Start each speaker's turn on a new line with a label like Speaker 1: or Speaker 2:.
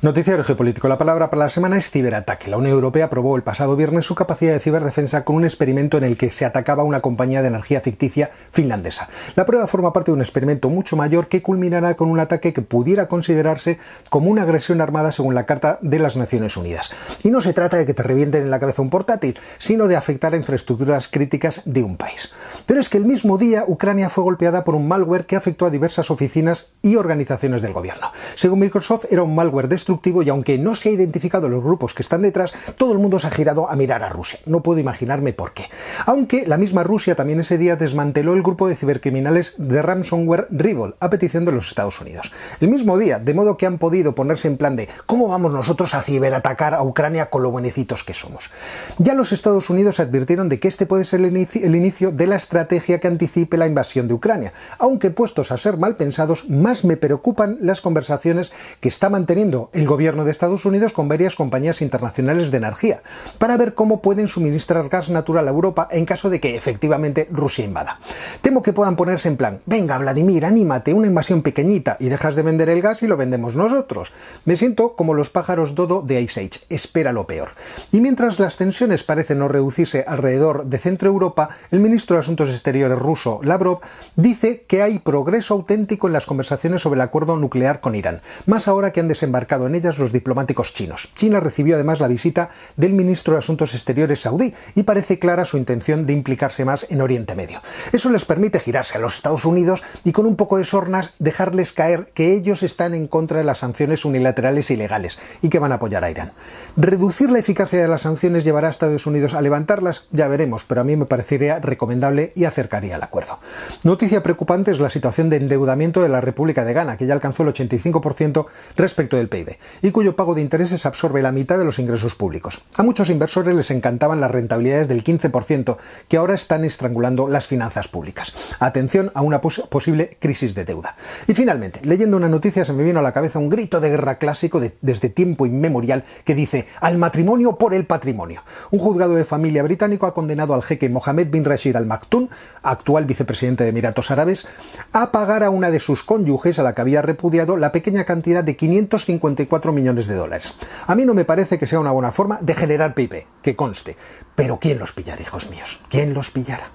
Speaker 1: Noticiero geopolítico. La palabra para la semana es ciberataque. La Unión Europea aprobó el pasado viernes su capacidad de ciberdefensa con un experimento en el que se atacaba una compañía de energía ficticia finlandesa. La prueba forma parte de un experimento mucho mayor que culminará con un ataque que pudiera considerarse como una agresión armada según la Carta de las Naciones Unidas. Y no se trata de que te revienten en la cabeza un portátil, sino de afectar a infraestructuras críticas de un país. Pero es que el mismo día Ucrania fue golpeada por un malware que afectó a diversas oficinas y organizaciones del gobierno. Según Microsoft, era un malware de y aunque no se ha identificado los grupos que están detrás, todo el mundo se ha girado a mirar a Rusia. No puedo imaginarme por qué. Aunque la misma Rusia también ese día desmanteló el grupo de cibercriminales de ransomware Rival a petición de los Estados Unidos. El mismo día, de modo que han podido ponerse en plan de cómo vamos nosotros a ciberatacar a Ucrania con lo buenecitos que somos. Ya los Estados Unidos advirtieron de que este puede ser el inicio de la estrategia que anticipe la invasión de Ucrania, aunque puestos a ser mal pensados, más me preocupan las conversaciones que está manteniendo el gobierno de Estados Unidos con varias compañías internacionales de energía para ver cómo pueden suministrar gas natural a Europa en caso de que efectivamente Rusia invada. Temo que puedan ponerse en plan, venga Vladimir, anímate, una invasión pequeñita y dejas de vender el gas y lo vendemos nosotros. Me siento como los pájaros dodo de Ice Age, espera lo peor. Y mientras las tensiones parecen no reducirse alrededor de Centro Europa, el ministro de Asuntos Exteriores ruso, Lavrov, dice que hay progreso auténtico en las conversaciones sobre el acuerdo nuclear con Irán, más ahora que han desembarcado en ellas los diplomáticos chinos. China recibió además la visita del ministro de Asuntos Exteriores saudí y parece clara su intención de implicarse más en Oriente Medio. Eso les permite girarse a los Estados Unidos y con un poco de sornas dejarles caer que ellos están en contra de las sanciones unilaterales ilegales y que van a apoyar a Irán. Reducir la eficacia de las sanciones llevará a Estados Unidos a levantarlas, ya veremos, pero a mí me parecería recomendable y acercaría el acuerdo. Noticia preocupante es la situación de endeudamiento de la República de Ghana, que ya alcanzó el 85% respecto del PIB y cuyo pago de intereses absorbe la mitad de los ingresos públicos. A muchos inversores les encantaban las rentabilidades del 15% que ahora están estrangulando las finanzas públicas. Atención a una posible crisis de deuda. Y finalmente, leyendo una noticia se me vino a la cabeza un grito de guerra clásico desde tiempo inmemorial que dice al matrimonio por el patrimonio. Un juzgado de familia británico ha condenado al jeque Mohamed bin Rashid Al Maktoum, actual vicepresidente de Emiratos Árabes, a pagar a una de sus cónyuges a la que había repudiado la pequeña cantidad de 554 cuatro millones de dólares. A mí no me parece que sea una buena forma de generar PIB, que conste. Pero ¿quién los pillará, hijos míos? ¿Quién los pillará?